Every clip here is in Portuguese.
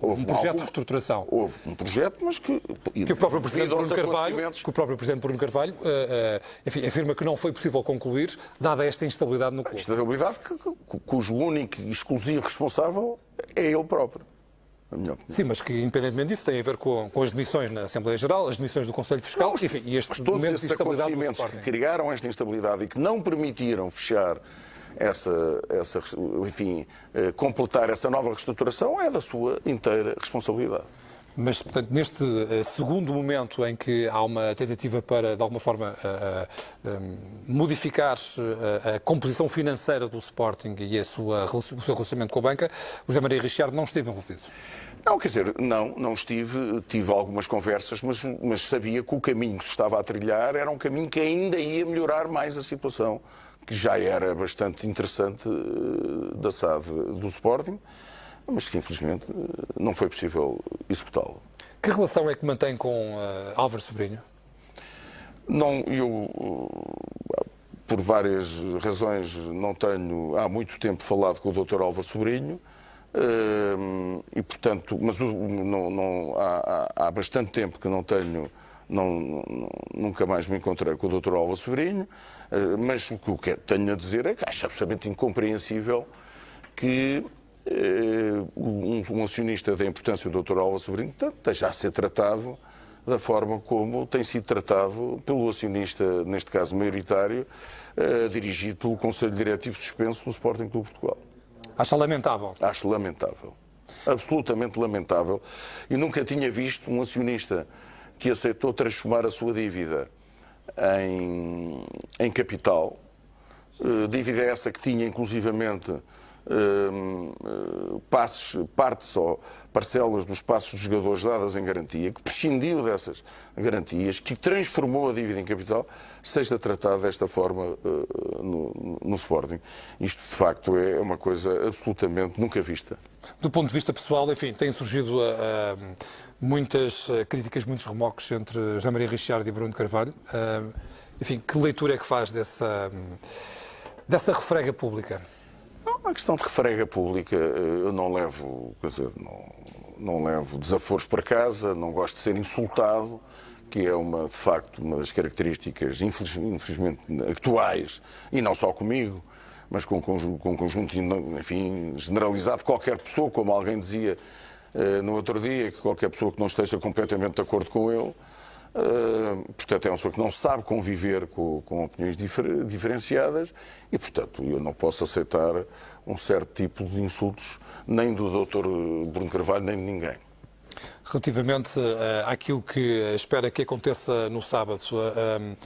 Houve um projeto de reestruturação. Houve um projeto, mas que... Que o próprio Presidente Bruno Carvalho, que o próprio Presidente Bruno Carvalho enfim, afirma que não foi possível concluir, dada esta instabilidade no clube. A instabilidade que, cujo único e exclusivo responsável é ele próprio. Sim, mas que independentemente disso tem a ver com, com as demissões na Assembleia Geral, as demissões do Conselho Fiscal, não, enfim, e estes todos momentos acontecimentos que criaram esta instabilidade e que não permitiram fechar essa, essa, enfim, eh, completar essa nova reestruturação é da sua inteira responsabilidade. Mas, portanto, neste eh, segundo momento em que há uma tentativa para, de alguma forma, eh, modificar a composição financeira do Sporting e a sua, o seu relacionamento com a banca, o José Maria Richard não esteve envolvido. Não, quer dizer, não, não estive, tive algumas conversas, mas, mas sabia que o caminho que se estava a trilhar era um caminho que ainda ia melhorar mais a situação que já era bastante interessante eh, da SAD do Sporting, mas que infelizmente eh, não foi possível executá-lo. Que relação é que mantém com uh, Álvaro Sobrinho? Não, eu por várias razões não tenho há muito tempo falado com o Dr. Álvaro Sobrinho. e portanto, mas não, não, há, há bastante tempo que não tenho não, nunca mais me encontrei com o Dr. Alva Sobrinho, eh, mas o que eu tenho a dizer é que acho absolutamente incompreensível que eh, um, um, acionista da importância do Dr. Alva Sobrinho esteja a ser tratado da forma como tem sido tratado pelo acionista, neste caso maioritário, eh, dirigido pelo Conselho Diretivo Suspenso do Sporting Clube de Portugal. Acha lamentável? Acho lamentável. Absolutamente lamentável. E nunca tinha visto um acionista que aceitou transformar a sua dívida em, em capital, eh, dívida essa que tinha inclusivamente Hum, hum, passos parte só, parcelas dos passos dos jogadores dadas em garantia, que prescindiu dessas garantias, que transformou a dívida em capital, seja tratado desta forma eh, no, no Sporting. Isto, de facto, é uma coisa absolutamente nunca vista. Do ponto de vista pessoal, enfim, têm surgido uh, muitas críticas, muitos remoques entre José Maria Richard e Bruno Carvalho. enfim, que leitura é que faz dessa, dessa refrega pública? uma questão de refrega pública. Eh, eu não levo, quer dizer, não, não levo desaforos para casa, não gosto de ser insultado, que é uma, de facto, uma das características, infelizmente, atuais, e não só comigo, mas com, com um conjunto, enfim, generalizado de qualquer pessoa, como alguém dizia eh, no outro dia, que qualquer pessoa que não esteja completamente de acordo com ele ah, portanto, é uma pessoa que não sabe conviver com, com opiniões difer, diferenciadas e, portanto, eu não posso aceitar um certo tipo de insultos, nem do Dr. Bruno Carvalho, nem de ninguém. Relativamente eh, àquilo que espera que aconteça no sábado, eh,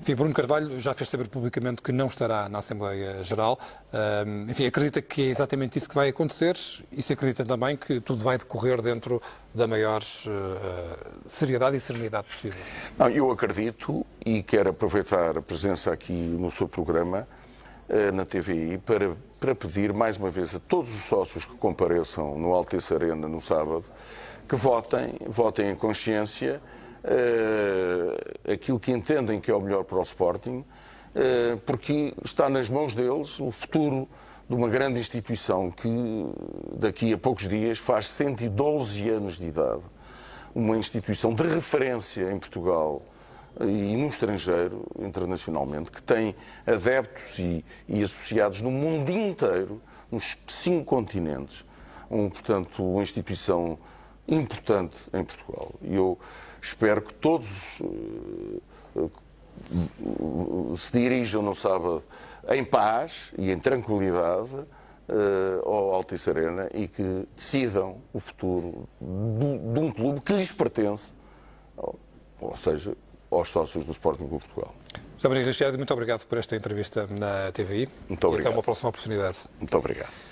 enfim, Bruno Carvalho já fez saber publicamente que não estará na Assembleia Geral. Eh, enfim, acredita que é exatamente isso que vai acontecer e se acredita também que tudo vai decorrer dentro da maior seriedade e serenidade possível? Não, eu acredito e quero aproveitar a presença aqui no seu programa eh, na TVI para, para pedir mais uma vez a todos os sócios que compareçam no Altice Arena no sábado que votem, votem em consciência uh, aquilo que entendem que é o melhor para o Sporting, uh, porque está nas mãos deles o futuro de uma grande instituição que daqui a poucos dias faz 112 anos de idade, uma instituição de referência em Portugal e no estrangeiro, internacionalmente, que tem adeptos e, e associados no mundo inteiro, nos cinco continentes, um, portanto, uma instituição importante em Portugal. E eu espero que todos eh, se dirijam no sábado em paz e em tranquilidade eh, ao Altice Arena e que decidam o futuro de, um clube que lhes pertence, ou seja, aos sócios do Sporting Clube de Portugal. José Maria Richard, muito obrigado por esta entrevista na TVI. Muito obrigado. E até uma próxima oportunidade. Muito obrigado.